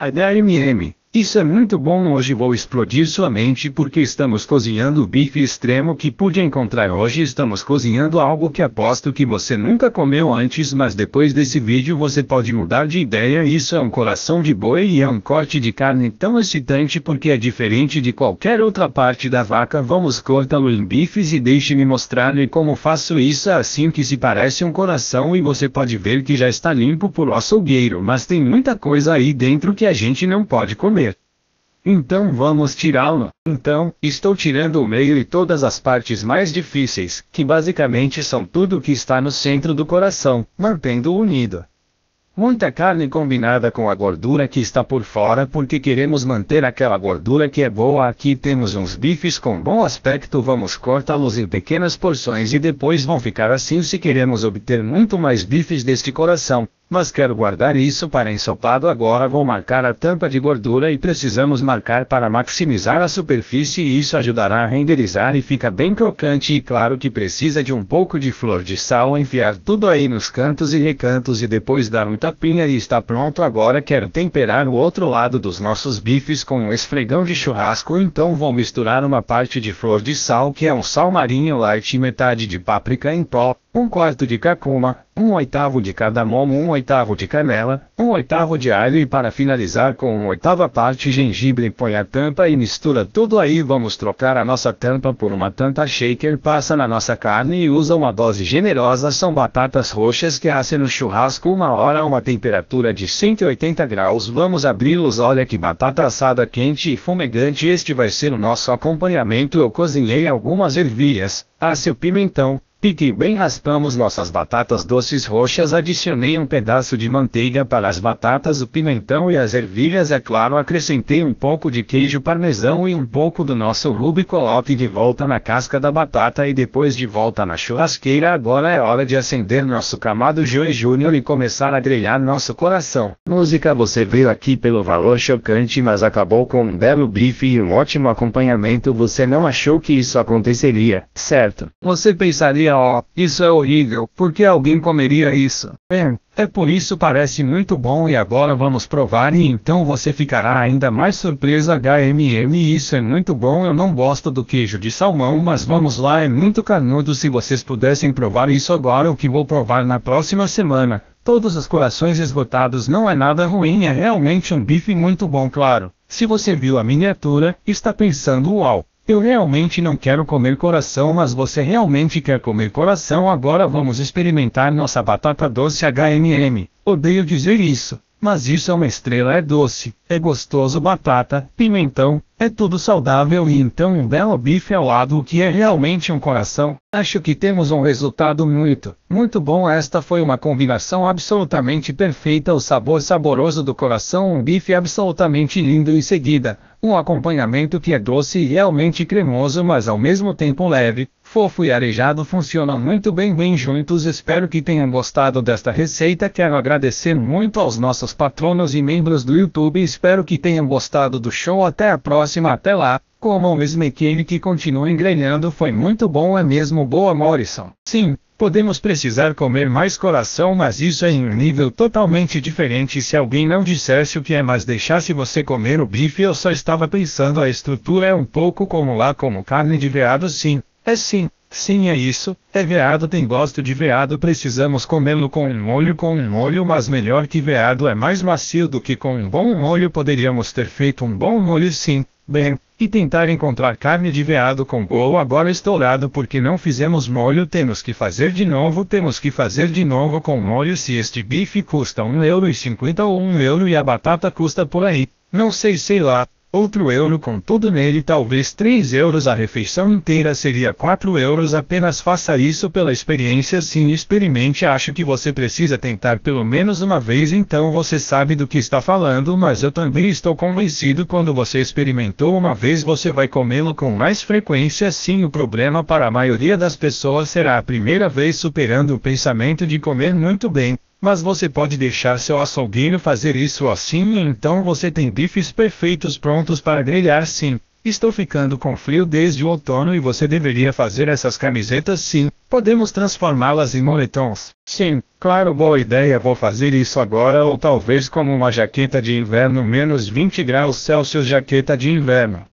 أداء مهامي Isso é muito bom hoje vou explodir sua mente porque estamos cozinhando o bife extremo que pude encontrar hoje estamos cozinhando algo que aposto que você nunca comeu antes mas depois desse vídeo você pode mudar de ideia isso é um coração de boi e é um corte de carne tão excitante porque é diferente de qualquer outra parte da vaca vamos cortá-lo em bifes e deixe-me mostrar-lhe como faço isso é assim que se parece um coração e você pode ver que já está limpo por açougueiro mas tem muita coisa aí dentro que a gente não pode comer então vamos tirá-lo. Então, estou tirando o meio e todas as partes mais difíceis, que basicamente são tudo o que está no centro do coração, mantendo-o unido. Muita carne combinada com a gordura que está por fora porque queremos manter aquela gordura que é boa. Aqui temos uns bifes com bom aspecto, vamos cortá-los em pequenas porções e depois vão ficar assim se queremos obter muito mais bifes deste coração. Mas quero guardar isso para ensopado agora vou marcar a tampa de gordura e precisamos marcar para maximizar a superfície e isso ajudará a renderizar e fica bem crocante e claro que precisa de um pouco de flor de sal enfiar tudo aí nos cantos e recantos e depois dar um tapinha e está pronto agora quero temperar o outro lado dos nossos bifes com um esfregão de churrasco então vou misturar uma parte de flor de sal que é um sal marinho light e metade de páprica em pó um quarto de cacuma, um oitavo de cardamomo, um oitavo de canela, um oitavo de alho e para finalizar com uma oitava parte gengibre põe a tampa e mistura tudo aí vamos trocar a nossa tampa por uma tampa shaker passa na nossa carne e usa uma dose generosa são batatas roxas que assam no churrasco uma hora a uma temperatura de 180 graus vamos abri-los olha que batata assada quente e fumegante este vai ser o nosso acompanhamento eu cozinhei algumas ervilhas, a ah, seu pimentão, Pique bem raspamos nossas batatas doces roxas adicionei um pedaço de manteiga para as batatas o pimentão e as ervilhas é claro acrescentei um pouco de queijo parmesão e um pouco do nosso ruby coloque de volta na casca da batata e depois de volta na churrasqueira agora é hora de acender nosso camado Joe Júnior e começar a grelhar nosso coração. Música você veio aqui pelo valor chocante mas acabou com um belo bife e um ótimo acompanhamento você não achou que isso aconteceria, certo? Você pensaria ó, isso é horrível, porque alguém comeria isso? É, é por isso parece muito bom e agora vamos provar e então você ficará ainda mais surpresa HMM isso é muito bom eu não gosto do queijo de salmão mas vamos lá é muito canudo se vocês pudessem provar isso agora o que vou provar na próxima semana. Todos os corações esgotados não é nada ruim é realmente um bife muito bom claro. Se você viu a miniatura, está pensando uau. Eu realmente não quero comer coração, mas você realmente quer comer coração, agora vamos experimentar nossa batata doce HMM. Odeio dizer isso, mas isso é uma estrela, é doce, é gostoso batata, pimentão, é tudo saudável e então um belo bife ao lado, o que é realmente um coração. Acho que temos um resultado muito, muito bom. Esta foi uma combinação absolutamente perfeita: o sabor saboroso do coração, um bife absolutamente lindo em seguida, um acompanhamento que é doce e realmente cremoso, mas ao mesmo tempo leve, fofo e arejado funcionam muito bem bem juntos. Espero que tenham gostado desta receita. Quero agradecer muito aos nossos patronos e membros do YouTube. Espero que tenham gostado do show. Até a próxima. Até lá. Comam esmequine que continua engrenhando Foi muito bom. É mesmo boa Morrison. Sim. Podemos precisar comer mais coração, mas isso é em um nível totalmente diferente. Se alguém não dissesse o que é, mas deixasse você comer o bife, eu só estava pensando a estrutura é um pouco como lá, como carne de veado, sim. É sim, sim é isso, é veado tem gosto de veado precisamos comê-lo com um molho com um molho mas melhor que veado é mais macio do que com um bom molho poderíamos ter feito um bom molho sim, bem, e tentar encontrar carne de veado com bolo agora estourado porque não fizemos molho temos que fazer de novo temos que fazer de novo com molho se este bife custa euro e cinquenta ou euro e a batata custa por aí, não sei sei lá, outro euro com tudo nele talvez 3 euros a refeição inteira seria 4 euros apenas faça isso pela experiência sim experimente acho que você precisa tentar pelo menos uma vez então você sabe do que está falando mas eu também estou convencido quando você experimentou uma vez você vai comê-lo com mais frequência sim o problema para a maioria das pessoas será a primeira vez superando o pensamento de comer muito bem mas você pode deixar seu açougueiro fazer isso assim e então você tem bifes perfeitos prontos para grelhar sim. Estou ficando com frio desde o outono e você deveria fazer essas camisetas sim. Podemos transformá-las em moletons. Sim, claro, boa ideia. Vou fazer isso agora ou talvez como uma jaqueta de inverno menos 20 graus Celsius jaqueta de inverno.